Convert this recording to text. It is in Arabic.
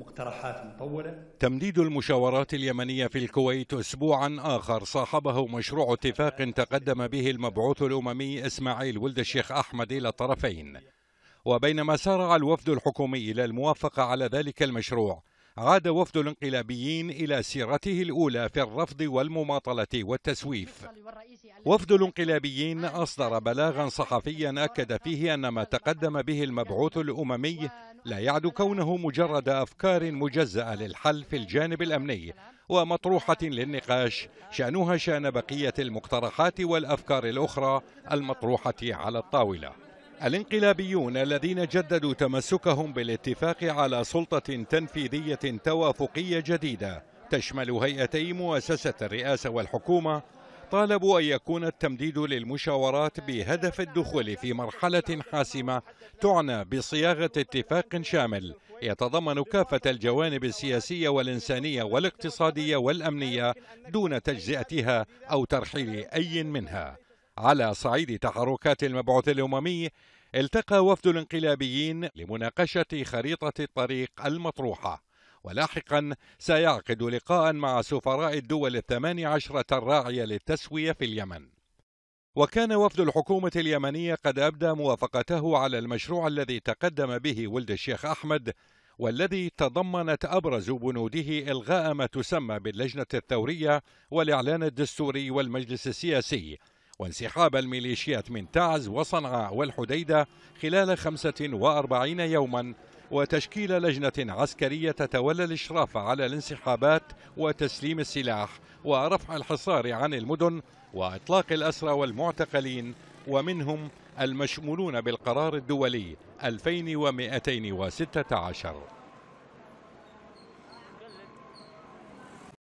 مقترحات مطولة تمديد المشاورات اليمنية في الكويت أسبوعا آخر صاحبه مشروع اتفاق تقدم به المبعوث الأممي إسماعيل ولد الشيخ أحمد إلى الطرفين وبينما سارع الوفد الحكومي إلى الموافقة على ذلك المشروع عاد وفد الانقلابيين إلى سيرته الأولى في الرفض والمماطلة والتسويف وفد الانقلابيين أصدر بلاغا صحفيا أكد فيه أن ما تقدم به المبعوث الأممي لا يعد كونه مجرد أفكار مجزأة للحل في الجانب الأمني ومطروحة للنقاش شأنها شأن بقية المقترحات والأفكار الأخرى المطروحة على الطاولة الانقلابيون الذين جددوا تمسكهم بالاتفاق على سلطة تنفيذية توافقية جديدة تشمل هيئتي مؤسسة الرئاسة والحكومة طالبوا أن يكون التمديد للمشاورات بهدف الدخول في مرحلة حاسمة تعنى بصياغة اتفاق شامل يتضمن كافة الجوانب السياسية والإنسانية والاقتصادية والأمنية دون تجزئتها أو ترحيل أي منها على صعيد تحركات المبعوث الأممي التقى وفد الانقلابيين لمناقشة خريطة الطريق المطروحة ولاحقا سيعقد لقاء مع سفراء الدول الثمان عشرة الراعية للتسوية في اليمن وكان وفد الحكومة اليمنية قد أبدى موافقته على المشروع الذي تقدم به ولد الشيخ أحمد والذي تضمنت أبرز بنوده إلغاء ما تسمى باللجنة الثورية والإعلان الدستوري والمجلس السياسي وانسحاب الميليشيات من تعز وصنعاء والحديدة خلال 45 يوما وتشكيل لجنة عسكرية تتولى الإشراف على الانسحابات وتسليم السلاح ورفع الحصار عن المدن وإطلاق الأسرى والمعتقلين ومنهم المشمولون بالقرار الدولي 2216